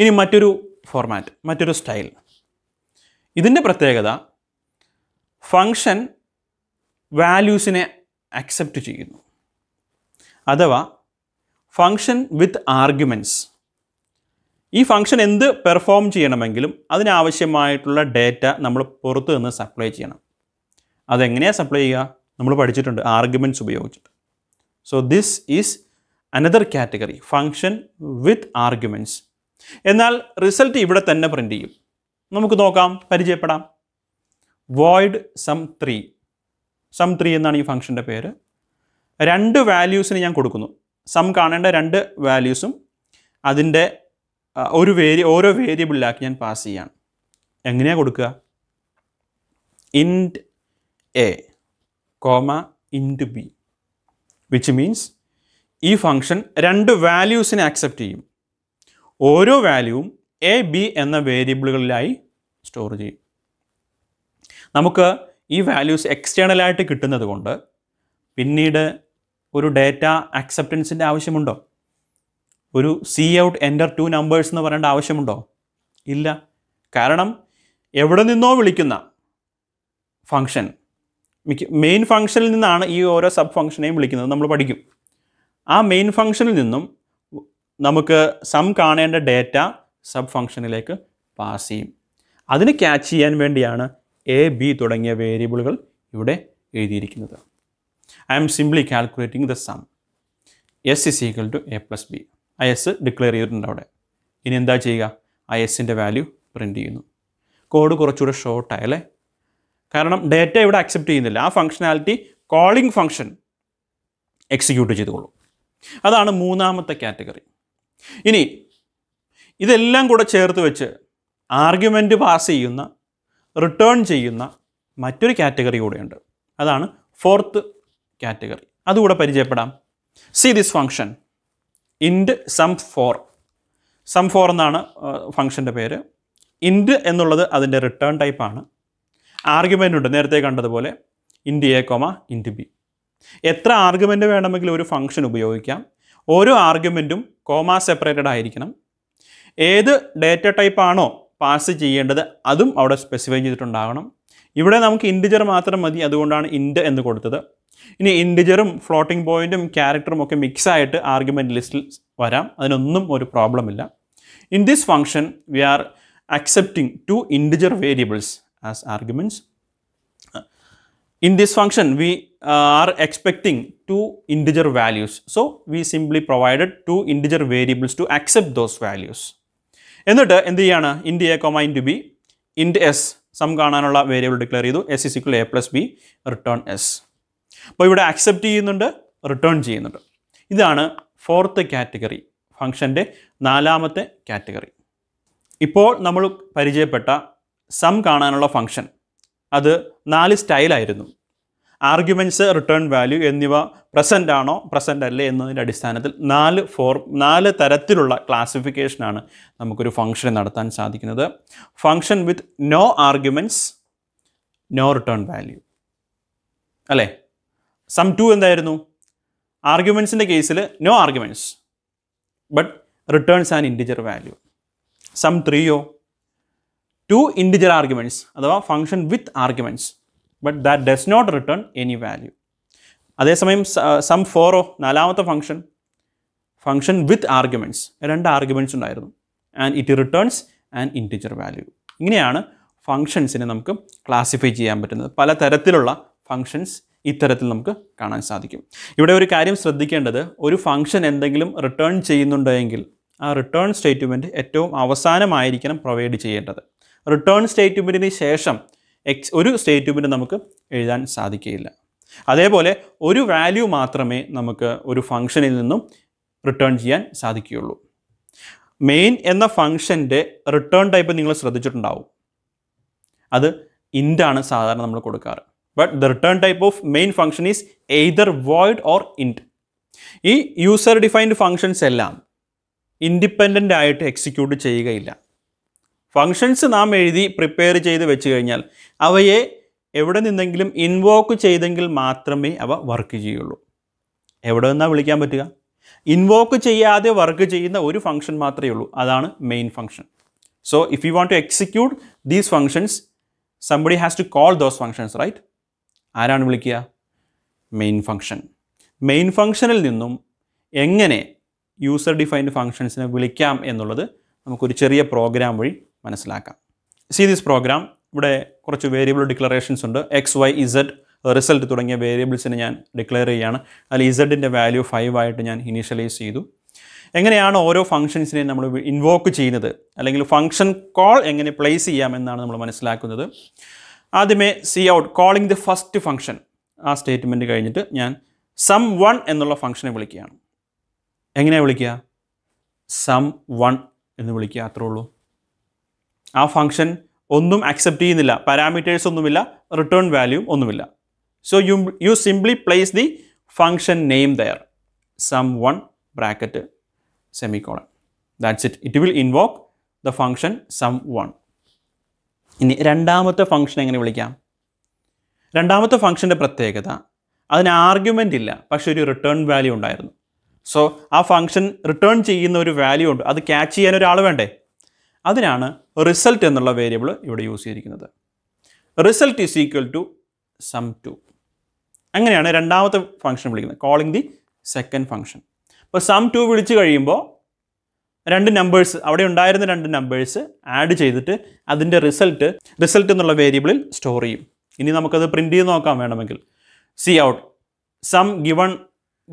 ഇനി മറ്റൊരു ഫോർമാറ്റ് മറ്റൊരു സ്റ്റൈൽ ഇതിൻ്റെ പ്രത്യേകത ഫങ്ഷൻ വാല്യൂസിനെ അക്സെപ്റ്റ് ചെയ്യുന്നു അഥവാ ഫങ്ഷൻ വിത്ത് ആർഗ്യുമെൻറ്റ്സ് ഈ ഫങ്ഷൻ എന്ത് പെർഫോം ചെയ്യണമെങ്കിലും അതിനാവശ്യമായിട്ടുള്ള ഡേറ്റ നമ്മൾ പുറത്ത് നിന്ന് സപ്ലൈ ചെയ്യണം അതെങ്ങനെയാണ് സപ്ലൈ ചെയ്യുക നമ്മൾ പഠിച്ചിട്ടുണ്ട് ആർഗ്യുമെൻറ്റ്സ് ഉപയോഗിച്ചിട്ട് so this is another category function with arguments എന്നാൽ റിസൾട്ട് ഇവിടെ തന്നെ പ്രിൻ്റ് ചെയ്യും നമുക്ക് നോക്കാം പരിചയപ്പെടാം void sum three sum three എന്നാണ് ഈ ഫംഗ്ഷൻ്റെ പേര് രണ്ട് വാല്യൂസിന് ഞാൻ കൊടുക്കുന്നു സം കാണേണ്ട രണ്ട് വാല്യൂസും അതിൻ്റെ ഒരു വേരി ഓരോ വേരിയബിളിലാക്കി ഞാൻ പാസ് ചെയ്യാണ് എങ്ങനെയാണ് കൊടുക്കുക int A comma int B which means ഈ ഫംഗ്ഷൻ രണ്ട് വാല്യൂസിനെ അക്സെപ്റ്റ് ചെയ്യും ഓരോ വാല്യൂവും എ ബി എന്ന വേരിയബിളുകളിലായി സ്റ്റോർ ചെയ്യും നമുക്ക് ഈ വാല്യൂസ് എക്സ്റ്റേണലായിട്ട് കിട്ടുന്നത് കൊണ്ട് പിന്നീട് ഒരു ഡേറ്റ അക്സെപ്റ്റൻസിൻ്റെ ആവശ്യമുണ്ടോ ഒരു C out enter two numbers എന്ന് പറയേണ്ട ആവശ്യമുണ്ടോ ഇല്ല കാരണം എവിടെ നിന്നോ വിളിക്കുന്ന ഫങ്ഷൻ മിക്ക മെയിൻ ഫങ്ഷനിൽ നിന്നാണ് ഈ ഓരോ സബ് ഫങ്ഷനെയും വിളിക്കുന്നത് നമ്മൾ പഠിക്കും ആ മെയിൻ ഫങ്ഷനിൽ നിന്നും നമുക്ക് സം കാണേണ്ട ഡേറ്റ സബ് ഫംഗ്ഷനിലേക്ക് പാസ് ചെയ്യും അതിന് ക്യാച്ച് ചെയ്യാൻ വേണ്ടിയാണ് എ ബി തുടങ്ങിയ വേരിയബിളുകൾ ഇവിടെ എഴുതിയിരിക്കുന്നത് I'm simply calculating the sum S is equal to A plus B I S declare ചെയ്തിട്ടുണ്ട് അവിടെ ഇനി എന്താ ചെയ്യുക ഐ എസിൻ്റെ വാല്യൂ പ്രിൻ്റ് ചെയ്യുന്നു കോഡ് കുറച്ചുകൂടെ ഷോർട്ടായി അല്ലേ കാരണം ഡേറ്റ ഇവിടെ അക്സെപ്റ്റ് ചെയ്യുന്നില്ല ആ ഫംഗ്ഷനാലിറ്റി കോളിംഗ് ഫംഗ്ഷൻ എക്സിക്യൂട്ട് ചെയ്തുകൊള്ളൂ അതാണ് മൂന്നാമത്തെ കാറ്റഗറി ഇനി ഇതെല്ലാം കൂടെ ചേർത്ത് വെച്ച് ആർഗ്യുമെൻറ്റ് പാസ് ചെയ്യുന്ന റിട്ടേൺ ചെയ്യുന്ന മറ്റൊരു കാറ്റഗറി കൂടെയുണ്ട് അതാണ് ഫോർത്ത് കാറ്റഗറി അതുകൂടെ പരിചയപ്പെടാം see this function int sum four sum four എന്നാണ് ഫങ്ഷൻ്റെ പേര് ഇൻഡ് എന്നുള്ളത് അതിൻ്റെ റിട്ടേൺ ടൈപ്പാണ് ആർഗ്യുമെൻ്റ് ഉണ്ട് നേരത്തെ കണ്ടതുപോലെ int A comma int B എത്ര ആർഗ്യുമെൻ്റ് വേണമെങ്കിലും ഒരു ഫങ്ഷൻ ഉപയോഗിക്കാം ഓരോ ആർഗ്യുമെൻറ്റും കോമ സെപ്പറേറ്റഡ് ആയിരിക്കണം ഏത് ഡേറ്റ ടൈപ്പ് ആണോ പാസ് ചെയ്യേണ്ടത് അതും അവിടെ സ്പെസിഫൈ ചെയ്തിട്ടുണ്ടാകണം ഇവിടെ നമുക്ക് ഇൻഡിജർ മാത്രം മതി അതുകൊണ്ടാണ് ഇൻഡ് എന്ന് കൊടുത്തത് ഇനി ഇൻഡിജറും ഫ്ലോട്ടിംഗ് പോയിൻറ്റും ക്യാരക്ടറും ഒക്കെ മിക്സ് ആയിട്ട് ആർഗ്യുമെൻറ്റ് ലിസ്റ്റിൽ വരാം അതിനൊന്നും ഒരു പ്രോബ്ലം ഇല്ല in this function we are accepting two integer variables as arguments in this function we are uh, expecting two integer values so we simply provided two integer variables to accept those values എന്നിട്ട് എന്ത് ചെയ്യാണ് int A comma int b int s sum കാണാനുള്ള variable declare ചെയ്തു s is equal a plus b return s അപ്പോൾ ഇവിടെ accept ചെയ്യുന്നുണ്ട് return ചെയ്യുന്നുണ്ട് ഇതാണ് ഫോർത്ത് കാറ്റഗറി ഫംഗ്ഷൻ്റെ നാലാമത്തെ കാറ്റഗറി ഇപ്പോൾ നമ്മൾ പരിചയപ്പെട്ട സം കാണാനുള്ള ഫംഗ്ഷൻ അത് നാല് സ്റ്റൈലായിരുന്നു ആർഗ്യുമെൻറ്റ്സ് റിട്ടേൺ വാല്യൂ എന്നിവ പ്രസൻ്റ് ആണോ പ്രസൻ്റ് അല്ലേ എന്നതിൻ്റെ അടിസ്ഥാനത്തിൽ നാല് ഫോർ നാല് തരത്തിലുള്ള ക്ലാസിഫിക്കേഷനാണ് നമുക്കൊരു ഫംഗ്ഷൻ നടത്താൻ സാധിക്കുന്നത് function with no arguments no return value അല്ലേ സം ടു എന്തായിരുന്നു ആർഗ്യുമെൻസിൻ്റെ കേസിൽ no arguments but returns an integer value sum ത്രീയോ ടു ഇൻഡിജർ ആർഗ്യുമെൻറ്റ്സ് അഥവാ function with arguments but that does not return any value അതേസമയം sum ഫോറോ uh, നാലാമത്തെ function function with arguments രണ്ട് ആർഗ്യുമെൻറ്റ്സ് ഉണ്ടായിരുന്നു and it returns and integer value ഇങ്ങനെയാണ് ഫങ്ഷൻസിനെ നമുക്ക് ക്ലാസിഫൈ ചെയ്യാൻ പറ്റുന്നത് പല തരത്തിലുള്ള ഫങ്ഷൻസ് ഇത്തരത്തിൽ നമുക്ക് കാണാൻ സാധിക്കും ഇവിടെ ഒരു കാര്യം ശ്രദ്ധിക്കേണ്ടത് ഒരു ഫങ്ഷൻ എന്തെങ്കിലും റിട്ടേൺ ചെയ്യുന്നുണ്ടെങ്കിൽ ആ റിട്ടേൺ സ്റ്റേറ്റ്മെൻറ്റ് ഏറ്റവും അവസാനമായിരിക്കണം പ്രൊവൈഡ് ചെയ്യേണ്ടത് റിട്ടേൺ സ്റ്റേറ്റ്മെൻറ്റിന് ശേഷം എക്സ് ഒരു സ്റ്റേറ്റ്മെൻറ്റ് നമുക്ക് എഴുതാൻ സാധിക്കുകയില്ല അതേപോലെ ഒരു വാല്യൂ മാത്രമേ നമുക്ക് ഒരു ഫങ്ഷനിൽ നിന്നും റിട്ടേൺ ചെയ്യാൻ സാധിക്കുകയുള്ളൂ മെയിൻ എന്ന ഫങ്ഷൻ്റെ റിട്ടേൺ ടൈപ്പ് നിങ്ങൾ ശ്രദ്ധിച്ചിട്ടുണ്ടാവും അത് ഇൻ്റാണ് സാധാരണ നമ്മൾ കൊടുക്കാറ് but the return type of main function is either void or int ഈ യൂസർ ഡിഫൈൻഡ് ഫങ്ഷൻസ് എല്ലാം ഇൻഡിപെൻഡൻ്റ് ആയിട്ട് എക്സിക്യൂട്ട് ചെയ്യുകയില്ല ഫങ്ഷൻസ് നാം എഴുതി പ്രിപ്പയർ ചെയ്ത് വെച്ച് കഴിഞ്ഞാൽ അവയെ എവിടെ നിന്നെങ്കിലും ഇൻവോക്ക് ചെയ്തെങ്കിൽ മാത്രമേ അവ വർക്ക് ചെയ്യുള്ളൂ എവിടെ നിന്നാണ് വിളിക്കാൻ പറ്റുക ഇൻവോക്ക് ചെയ്യാതെ വർക്ക് ചെയ്യുന്ന ഒരു ഫങ്ഷൻ മാത്രമേ ഉള്ളൂ അതാണ് main function so if you want to execute these functions somebody has to call those functions right ആരാണ് വിളിക്കുക മെയിൻ ഫങ്ഷൻ മെയിൻ ഫങ്ഷനിൽ നിന്നും എങ്ങനെ യൂസർ ഡിഫൈൻഡ് ഫങ്ഷൻസിനെ വിളിക്കാം എന്നുള്ളത് നമുക്കൊരു ചെറിയ പ്രോഗ്രാം വഴി മനസ്സിലാക്കാം സി ദിസ് പ്രോഗ്രാം ഇവിടെ കുറച്ച് വേരിയബിൾ ഡിക്ലറേഷൻസ് ഉണ്ട് എക്സ് വൈ ഇസഡ് റിസൾട്ട് തുടങ്ങിയ വേരിയബിൾസിനെ ഞാൻ ഡിക്ലെയർ ചെയ്യുകയാണ് അതിൽ ഇസഡിൻ്റെ വാല്യൂ ഫൈവ് ആയിട്ട് ഞാൻ ഇനീഷ്യലൈസ് ചെയ്തു എങ്ങനെയാണ് ഓരോ ഫംഗ്ഷൻസിനെയും നമ്മൾ ഇൻവോക്ക് ചെയ്യുന്നത് അല്ലെങ്കിൽ ഫംഗ്ഷൻ കോൾ എങ്ങനെ പ്ലേസ് ചെയ്യാമെന്നാണ് നമ്മൾ മനസ്സിലാക്കുന്നത് ആദ്യമേ c out calling the first function ആ സ്റ്റേറ്റ്മെൻറ്റ് കഴിഞ്ഞിട്ട് ഞാൻ സം വൺ എന്നുള്ള ഫംഗ്ഷനെ വിളിക്കുകയാണ് എങ്ങനെയാണ് വിളിക്കുക സം വൺ എന്ന് വിളിക്കുക അത്രേ ഉള്ളൂ ആ ഫങ്ഷൻ ഒന്നും അക്സെപ്റ്റ് ചെയ്യുന്നില്ല പാരാമീറ്റേഴ്സ് ഒന്നുമില്ല റിട്ടേൺ വാല്യൂ ഒന്നുമില്ല so you you simply place the function name there sum one bracket semicolon that's it it will invoke the function sum one ഇനി രണ്ടാമത്തെ ഫങ്ഷൻ എങ്ങനെ വിളിക്കാം രണ്ടാമത്തെ ഫങ്ഷൻ്റെ പ്രത്യേകത അതിന് ആർഗ്യുമെൻ്റ് ഇല്ല പക്ഷെ ഒരു റിട്ടേൺ വാല്യൂ ഉണ്ടായിരുന്നു സോ ആ ഫങ്ഷൻ റിട്ടേൺ ചെയ്യുന്ന ഒരു വാല്യൂ ഉണ്ട് അത് ക്യാച്ച് ചെയ്യാൻ ഒരാൾ വേണ്ടേ അതിനാണ് റിസൾട്ട് എന്നുള്ള വേരിയബിൾ ഇവിടെ യൂസ് ചെയ്തിരിക്കുന്നത് result is equal to sum two അങ്ങനെയാണ് രണ്ടാമത്തെ ഫംഗ്ഷൻ വിളിക്കുന്നത് കോളിംഗ് ദി സെക്കൻഡ് ഫംഗ്ഷൻ അപ്പോൾ സം ടു വിളിച്ചു കഴിയുമ്പോൾ രണ്ട് നമ്പേഴ്സ് അവിടെ ഉണ്ടായിരുന്ന രണ്ട് നമ്പേഴ്സ് ആഡ് ചെയ്തിട്ട് അതിൻ്റെ റിസൾട്ട് റിസൾട്ട് എന്നുള്ള വേരിയബിളിൽ സ്റ്റോർ ചെയ്യും ഇനി നമുക്കത് പ്രിൻറ്റ് ചെയ്ത് നോക്കാൻ വേണമെങ്കിൽ c out sum given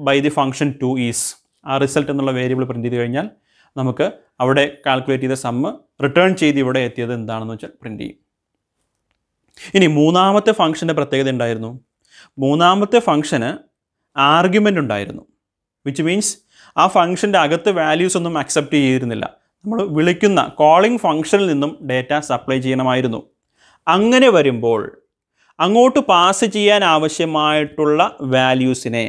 by the function two is ആ റിസൾട്ട് എന്നുള്ള വേരിയബിൾ പ്രിൻറ്റ് ചെയ്ത് കഴിഞ്ഞാൽ നമുക്ക് അവിടെ കാൽക്കുലേറ്റ് ചെയ്ത സമ്മ് റിട്ടേൺ ചെയ്ത് ഇവിടെ എത്തിയത് എന്താണെന്ന് വെച്ചാൽ പ്രിൻ്റ് ചെയ്യും ഇനി മൂന്നാമത്തെ ഫംഗ്ഷൻ്റെ പ്രത്യേകത ഉണ്ടായിരുന്നു മൂന്നാമത്തെ ഫംഗ്ഷന് ആർഗ്യുമെൻ്റ് ഉണ്ടായിരുന്നു വിച്ച് മീൻസ് ആ ഫംഗ്ഷൻ്റെ അകത്ത് വാല്യൂസ് ഒന്നും അക്സെപ്റ്റ് ചെയ്തിരുന്നില്ല നമ്മൾ വിളിക്കുന്ന കോളിംഗ് ഫംഗ്ഷനിൽ നിന്നും ഡേറ്റ സപ്ലൈ ചെയ്യണമായിരുന്നു അങ്ങനെ വരുമ്പോൾ അങ്ങോട്ട് പാസ് ചെയ്യാൻ ആവശ്യമായിട്ടുള്ള വാല്യൂസിനെ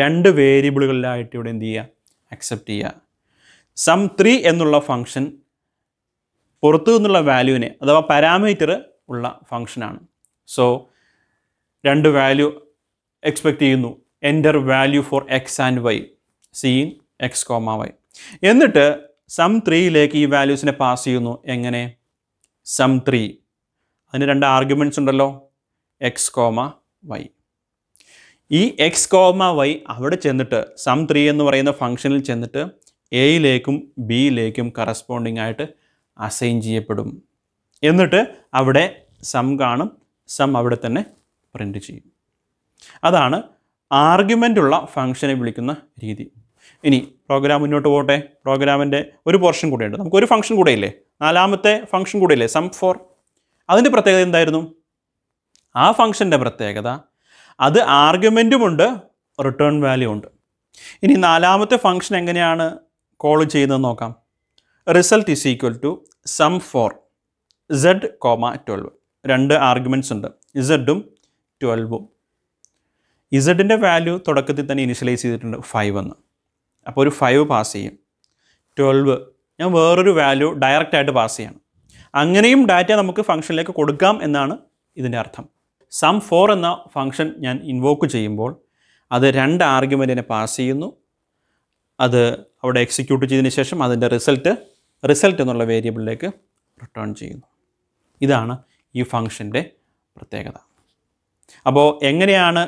രണ്ട് വേരിയബിളുകളിലായിട്ട് ഇവിടെ എന്ത് ചെയ്യുക അക്സെപ്റ്റ് ചെയ്യുക സം ത്രീ എന്നുള്ള ഫങ്ഷൻ പുറത്തു നിന്നുള്ള വാല്യൂവിനെ അഥവാ പാരാമീറ്റർ ഉള്ള ഫങ്ഷനാണ് സോ രണ്ട് വാല്യൂ എക്സ്പെക്റ്റ് ചെയ്യുന്നു enter value for x and y in x comma y എന്നിട്ട് സം ത്രീയിലേക്ക് ഈ വാല്യൂസിനെ പാസ് ചെയ്യുന്നു എങ്ങനെ സം ത്രീ അതിന് രണ്ട് ആർഗ്യുമെൻറ്റ്സ് ഉണ്ടല്ലോ എക്സ് കോമ വൈ ഈ എക്സ് കോമ വൈ അവിടെ ചെന്നിട്ട് സം ത്രീ എന്ന് പറയുന്ന ഫങ്ഷനിൽ ചെന്നിട്ട് എയിലേക്കും ബിയിലേക്കും കറസ്പോണ്ടിങ് ആയിട്ട് അസൈൻ ചെയ്യപ്പെടും എന്നിട്ട് അവിടെ സം കാണും സം അവിടെ തന്നെ പ്രിൻറ്റ് ചെയ്യും അതാണ് ആർഗ്യുമെൻ്റ് ഉള്ള ഫംഗ്ഷനെ വിളിക്കുന്ന രീതി ഇനി പ്രോഗ്രാം മുന്നോട്ട് പോകട്ടെ പ്രോഗ്രാമിൻ്റെ ഒരു പോർഷൻ കൂടെയുണ്ട് നമുക്ക് ഒരു ഫംഗ്ഷൻ കൂടെ ഇല്ലേ നാലാമത്തെ ഫംഗ്ഷൻ കൂടെ ഇല്ലേ സം ഫോർ അതിൻ്റെ പ്രത്യേകത എന്തായിരുന്നു ആ ഫംഗ്ഷൻ്റെ പ്രത്യേകത അത് ആർഗ്യുമെൻറ്റുമുണ്ട് റിട്ടേൺ വാല്യൂ ഉണ്ട് ഇനി നാലാമത്തെ ഫംഗ്ഷൻ എങ്ങനെയാണ് കോൾ ചെയ്യുന്നത് നോക്കാം result is equal to sum four z comma twelve രണ്ട് ആർഗ്യുമെൻറ്റ്സ് ഉണ്ട് ഇസഡും ട്വൽവും ഇസഡിൻ്റെ വാല്യൂ തുടക്കത്തിൽ തന്നെ ഇനിഷ്യലൈസ് ചെയ്തിട്ടുണ്ട് ഫൈവ് എന്ന് അപ്പോൾ ഒരു ഫൈവ് പാസ് ചെയ്യും ട്വൽവ് ഞാൻ വേറൊരു വാല്യൂ ഡയറക്റ്റായിട്ട് പാസ് ചെയ്യണം അങ്ങനെയും ഡാറ്റ നമുക്ക് ഫംഗ്ഷനിലേക്ക് കൊടുക്കാം എന്നാണ് ഇതിൻ്റെ അർത്ഥം സം ഫോർ എന്ന ഫംഗ്ഷൻ ഞാൻ ഇൻവോക്ക് ചെയ്യുമ്പോൾ അത് രണ്ട് ആർഗ്യുമെൻറ്റിനെ പാസ് ചെയ്യുന്നു അത് അവിടെ എക്സിക്യൂട്ട് ചെയ്തതിന് ശേഷം അതിൻ്റെ റിസൾട്ട് റിസൾട്ട് എന്നുള്ള വേരിയബിളിലേക്ക് റിട്ടേൺ ചെയ്യുന്നു ഇതാണ് ഈ ഫങ്ഷൻ്റെ പ്രത്യേകത അപ്പോൾ എങ്ങനെയാണ്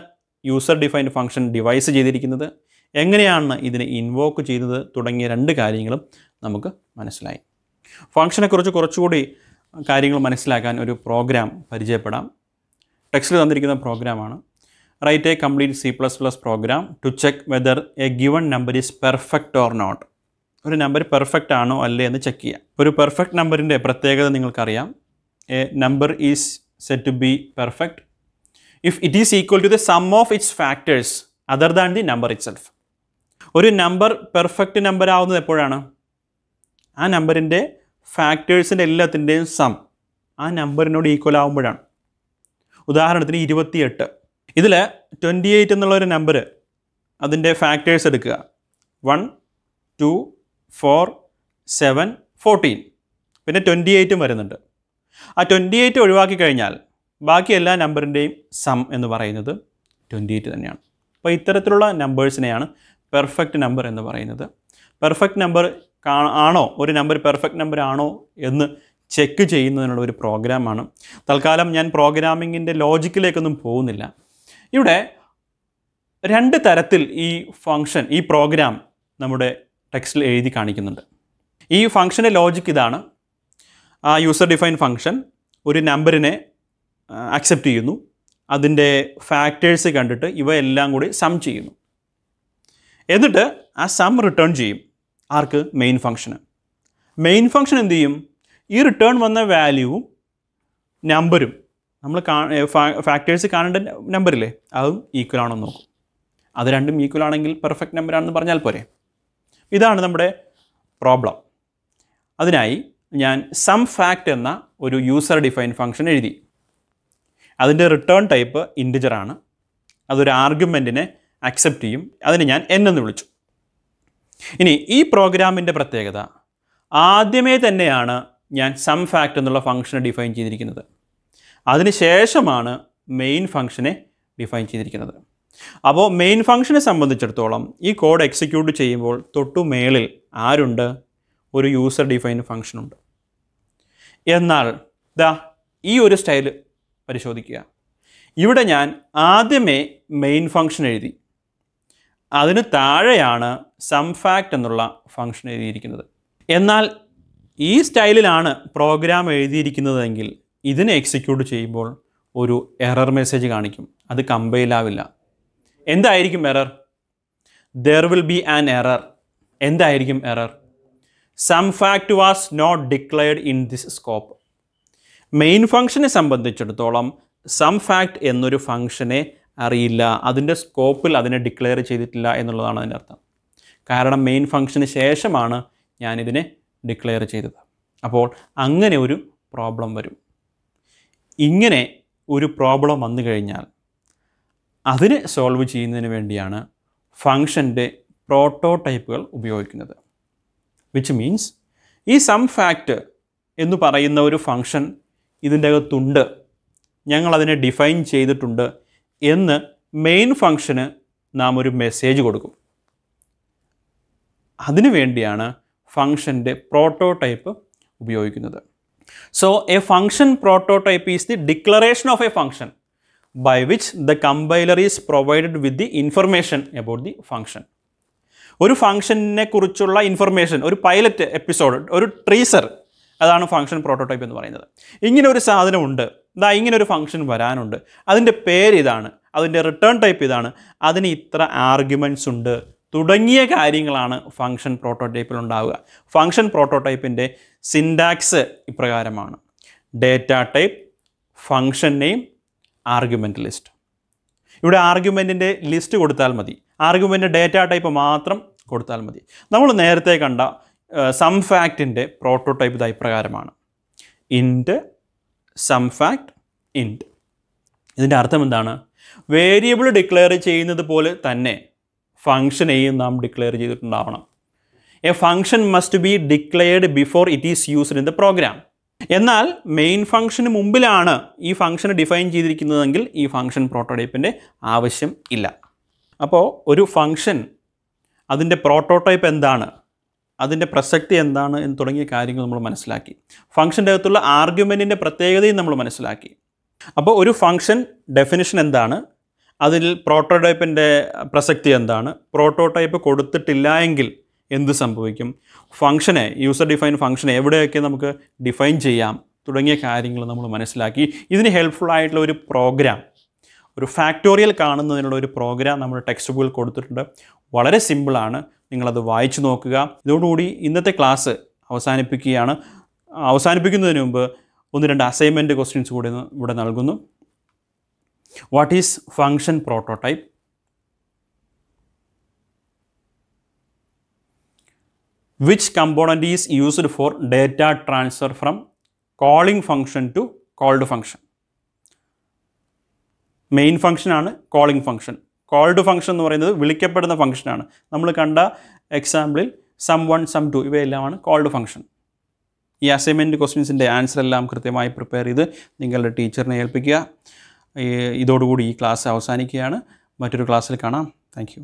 യൂസർ ഡിഫൈൻഡ് ഫങ്ഷൻ ഡിവൈസ് ചെയ്തിരിക്കുന്നത് എങ്ങനെയാണ് ഇതിനെ ഇൻവോക്ക് ചെയ്തത് തുടങ്ങിയ രണ്ട് കാര്യങ്ങളും നമുക്ക് മനസ്സിലായി ഫങ്ഷനെക്കുറിച്ച് കുറച്ചുകൂടി കാര്യങ്ങൾ മനസ്സിലാക്കാൻ ഒരു പ്രോഗ്രാം പരിചയപ്പെടാം ടെക്സ്റ്റിൽ തന്നിരിക്കുന്ന പ്രോഗ്രാമാണ് write a complete C++ program to check whether a given number is perfect or not. ഒരു നമ്പർ പെർഫെക്റ്റ് ആണോ അല്ലേ എന്ന് ചെക്ക് ചെയ്യാം ഒരു പെർഫെക്റ്റ് നമ്പറിൻ്റെ പ്രത്യേകത നിങ്ങൾക്കറിയാം a number is set to be perfect if it is equal to the sum of its factors other than the number itself ഒരു നമ്പർ പെർഫെക്റ്റ് നമ്പർ ആവുന്നത് എപ്പോഴാണ് ആ നമ്പറിൻ്റെ ഫാക്ടേഴ്സിൻ്റെ എല്ലാത്തിൻ്റെയും സം ആ നമ്പറിനോട് ഈക്വൽ ആവുമ്പോഴാണ് ഉദാഹരണത്തിന് ഇരുപത്തിയെട്ട് ഇതിൽ ട്വൻറ്റി എയ്റ്റ് എന്നുള്ള ഒരു നമ്പർ അതിൻ്റെ ഫാക്ടേഴ്സ് എടുക്കുക one two four seven fourteen പിന്നെ ട്വൻറ്റി എയ്റ്റും വരുന്നുണ്ട് ആ ട്വൻറ്റി എയ്റ്റ് ഒഴിവാക്കി കഴിഞ്ഞാൽ ബാക്കി എല്ലാ നമ്പറിൻ്റെയും സം എന്ന് പറയുന്നത് ട്വൻറ്റി എയ്റ്റ് തന്നെയാണ് അപ്പോൾ ഇത്തരത്തിലുള്ള നമ്പേഴ്സിനെയാണ് പെർഫെക്റ്റ് നമ്പർ എന്ന് പറയുന്നത് പെർഫെക്റ്റ് നമ്പർ ആണോ ഒരു നമ്പർ പെർഫെക്റ്റ് നമ്പർ ആണോ എന്ന് ചെക്ക് ചെയ്യുന്നതിനുള്ള ഒരു പ്രോഗ്രാമാണ് തൽക്കാലം ഞാൻ പ്രോഗ്രാമിങ്ങിൻ്റെ ലോജിക്കിലേക്കൊന്നും പോകുന്നില്ല ഇവിടെ രണ്ട് തരത്തിൽ ഈ ഫങ്ഷൻ ഈ പ്രോഗ്രാം നമ്മുടെ ടെക്സ്റ്റിൽ എഴുതി കാണിക്കുന്നുണ്ട് ഈ ഫങ്ഷൻ്റെ ലോജിക് ഇതാണ് ആ യൂസർ ഡിഫൈൻ ഫങ്ഷൻ ഒരു നമ്പറിനെ അക്സെപ്റ്റ് ചെയ്യുന്നു അതിൻ്റെ ഫാക്ടേഴ്സ് കണ്ടിട്ട് ഇവയെല്ലാം കൂടി സം ചെയ്യുന്നു എന്നിട്ട് ആ സം റിട്ടേൺ ചെയ്യും ആർക്ക് മെയിൻ ഫങ്ഷന് മെയിൻ ഫങ്ഷൻ എന്ത് ചെയ്യും ഈ റിട്ടേൺ വന്ന വാല്യൂവും നമ്പരും നമ്മൾ ഫാക്ടേഴ്സ് കാണേണ്ട നമ്പറില്ലേ അതും ഈക്വൽ ആണോ നോക്കും അത് രണ്ടും ഈക്വൽ ആണെങ്കിൽ പെർഫെക്റ്റ് നമ്പർ ആണെന്ന് പറഞ്ഞാൽ പോരെ ഇതാണ് നമ്മുടെ പ്രോബ്ലം അതിനായി ഞാൻ സം ഫാക്റ്റ് എന്ന ഒരു യൂസർ ഡിഫൈൻ ഫംഗ്ഷൻ എഴുതി അതിൻ്റെ റിട്ടേൺ ടൈപ്പ് ഇൻറ്റിജറാണ് അതൊരു ആർഗ്യുമെൻറ്റിനെ അക്സെപ്റ്റ് ചെയ്യും അതിനെ ഞാൻ എന്നെന്ന് എന്ന് വിളിച്ചു ഇനി ഈ പ്രോഗ്രാമിൻ്റെ പ്രത്യേകത ആദ്യമേ തന്നെയാണ് ഞാൻ സം ഫാക്റ്റ് എന്നുള്ള ഫംഗ്ഷനെ ഡിഫൈൻ ചെയ്തിരിക്കുന്നത് അതിനുശേഷമാണ് മെയിൻ ഫങ്ഷനെ ഡിഫൈൻ ചെയ്തിരിക്കുന്നത് അപ്പോൾ മെയിൻ ഫങ്ഷനെ സംബന്ധിച്ചിടത്തോളം ഈ കോഡ് എക്സിക്യൂട്ട് ചെയ്യുമ്പോൾ തൊട്ടു മേളിൽ ആരുണ്ട് ഒരു യൂസർ ഡിഫൈൻഡ് ഉണ്ട് എന്നാൽ ദാ ഈ ഒരു സ്റ്റൈൽ പരിശോധിക്കുക ഇവിടെ ഞാൻ ആദ്യമേ മെയിൻ ഫങ്ഷൻ എഴുതി അതിന് താഴെയാണ് ഫാക്ട് എന്നുള്ള ഫങ്ഷൻ എഴുതിയിരിക്കുന്നത് എന്നാൽ ഈ സ്റ്റൈലിലാണ് പ്രോഗ്രാം എഴുതിയിരിക്കുന്നതെങ്കിൽ ഇതിനെ എക്സിക്യൂട്ട് ചെയ്യുമ്പോൾ ഒരു എറർ മെസ്സേജ് കാണിക്കും അത് കമ്പൈൽ ആവില്ല എന്തായിരിക്കും error there will be an error എന്തായിരിക്കും error sum fact was not declared in this scope main ഫങ്ഷനെ സംബന്ധിച്ചിടത്തോളം സം ഫാക്ട് എന്നൊരു ഫങ്ഷനെ അറിയില്ല അതിൻ്റെ സ്കോപ്പിൽ അതിനെ ഡിക്ലെയർ ചെയ്തിട്ടില്ല എന്നുള്ളതാണ് അതിൻ്റെ അർത്ഥം കാരണം മെയിൻ ഫങ്ഷന് ശേഷമാണ് ഞാനിതിനെ ഡിക്ലെയർ ചെയ്തത് അപ്പോൾ അങ്ങനെ ഒരു പ്രോബ്ലം വരും ഇങ്ങനെ ഒരു പ്രോബ്ലം വന്നു കഴിഞ്ഞാൽ അതിനെ സോൾവ് ചെയ്യുന്നതിന് വേണ്ടിയാണ് ഫങ്ഷൻ്റെ പ്രോട്ടോടൈപ്പുകൾ ഉപയോഗിക്കുന്നത് വിച്ച് മീൻസ് ഈ സം ഫാക്റ്റ് എന്ന് പറയുന്ന ഒരു ഫങ്ഷൻ ഇതിൻ്റെ അകത്തുണ്ട് ഞങ്ങളതിനെ ഡിഫൈൻ ചെയ്തിട്ടുണ്ട് എന്ന് മെയിൻ ഫങ്ഷന് നാം ഒരു മെസ്സേജ് കൊടുക്കും അതിനു വേണ്ടിയാണ് ഫങ്ഷൻ്റെ പ്രോട്ടോടൈപ്പ് ഉപയോഗിക്കുന്നത് so a function prototype is the declaration of a function by which the compiler is provided with the information about the function. ഒരു ഫംഗ്ഷനെ കുറിച്ചുള്ള ഇൻഫർമേഷൻ ഒരു പൈലറ്റ് എപ്പിസോഡ് ഒരു ട്രീസർ അതാണ് ഫംഗ്ഷൻ പ്രോട്ടോടൈപ്പ് എന്ന് പറയുന്നത് ഇങ്ങനെ ഒരു സാധനമുണ്ട് ഇതാ ഇങ്ങനെ ഒരു ഫംഗ്ഷൻ വരാനുണ്ട് അതിൻ്റെ പേര് ഇതാണ് അതിൻ്റെ റിട്ടേൺ ടൈപ്പ് ഇതാണ് അതിന് ഇത്ര ആർഗ്യുമെൻറ്റ്സ് ഉണ്ട് തുടങ്ങിയ കാര്യങ്ങളാണ് ഫങ്ഷൻ പ്രോട്ടോടൈപ്പിൽ ഉണ്ടാവുക ഫങ്ഷൻ പ്രോട്ടോടൈപ്പിൻ്റെ സിൻഡാക്സ് ഇപ്രകാരമാണ് data type function name argument list ഇവിടെ ആർഗ്യുമെൻറ്റിൻ്റെ ലിസ്റ്റ് കൊടുത്താൽ മതി ആർഗ്യുമെൻ്റ് ഡേറ്റ ടൈപ്പ് മാത്രം കൊടുത്താൽ മതി നമ്മൾ നേരത്തെ കണ്ട സം ഫാക്റ്റിൻ്റെ പ്രോട്ടോടൈപ്പ് ഇതായി പ്രകാരമാണ് ഇൻറ്റ് സം ഫാക്ട് ഇൻറ്റ് ഇതിൻ്റെ അർത്ഥം എന്താണ് വേരിയബിൾ ഡിക്ലെയർ ചെയ്യുന്നത് പോലെ തന്നെ ഫങ്ഷനെയും നാം ഡിക്ലെയർ ചെയ്തിട്ടുണ്ടാവണം a function must be declared before it is used in the program എന്നാൽ മെയിൻ ഫംഗ്ഷന് മുമ്പിലാണ് ഈ ഫംഗ്ഷൻ ഡിഫൈൻ ചെയ്തിരിക്കുന്നതെങ്കിൽ ഈ ഫംഗ്ഷൻ പ്രോട്ടോടൈപ്പിൻ്റെ ആവശ്യം ഇല്ല അപ്പോൾ ഒരു ഫംഗ്ഷൻ അതിൻ്റെ പ്രോട്ടോടൈപ്പ് എന്താണ് അതിൻ്റെ പ്രസക്തി എന്താണ് എന്ന് തുടങ്ങിയ കാര്യങ്ങൾ നമ്മൾ മനസ്സിലാക്കി ഫംഗ്ഷൻ്റെ അകത്തുള്ള ആർഗ്യുമെൻറ്റിൻ്റെ പ്രത്യേകതയും നമ്മൾ മനസ്സിലാക്കി അപ്പോൾ ഒരു ഫംഗ്ഷൻ ഡെഫിനിഷൻ എന്താണ് അതിൽ പ്രോട്ടോടൈപ്പിൻ്റെ പ്രസക്തി എന്താണ് പ്രോട്ടോടൈപ്പ് കൊടുത്തിട്ടില്ല എങ്കിൽ എന്ത് സംഭവിക്കും ഫങ്ഷനെ യൂസർ ഡിഫൈൻ ഫംഗ്ഷനെ എവിടെയൊക്കെ നമുക്ക് ഡിഫൈൻ ചെയ്യാം തുടങ്ങിയ കാര്യങ്ങൾ നമ്മൾ മനസ്സിലാക്കി ഇതിന് ഹെൽപ്ഫുൾ ആയിട്ടുള്ള ഒരു പ്രോഗ്രാം ഒരു ഫാക്ടോറിയൽ കാണുന്നതിനുള്ള ഒരു പ്രോഗ്രാം നമ്മുടെ ടെക്സ്റ്റ് ബുക്കിൽ കൊടുത്തിട്ടുണ്ട് വളരെ സിമ്പിളാണ് നിങ്ങളത് വായിച്ചു നോക്കുക ഇതോടുകൂടി ഇന്നത്തെ ക്ലാസ് അവസാനിപ്പിക്കുകയാണ് അവസാനിപ്പിക്കുന്നതിന് മുമ്പ് ഒന്ന് രണ്ട് അസൈൻമെൻറ്റ് ക്വസ്റ്റ്യൻസ് കൂടി ഇവിടെ നൽകുന്നു What is function prototype? Which component is used for data transfer from calling function to called function? Main ഫംഗ്ഷനാണ് കോളിംഗ് ഫംഗ്ഷൻ കോൾഡ് ഫംഗ്ഷൻ എന്ന് പറയുന്നത് വിളിക്കപ്പെടുന്ന ഫംഗ്ഷനാണ് നമ്മൾ കണ്ട എക്സാമ്പിളിൽ സം വൺ സം ടു ഇവയെല്ലാമാണ് കോൾഡ് ഫംഗ്ഷൻ ഈ അസൈൻമെൻറ്റ് ക്വസ്റ്റ്യൻസിൻ്റെ ആൻസർ എല്ലാം കൃത്യമായി പ്രിപ്പയർ ചെയ്ത് നിങ്ങളുടെ ടീച്ചറിനെ ഏൽപ്പിക്കുക ഇതോടുകൂടി ഈ ക്ലാസ് അവസാനിക്കുകയാണ് മറ്റൊരു ക്ലാസ്സിൽ കാണാം താങ്ക്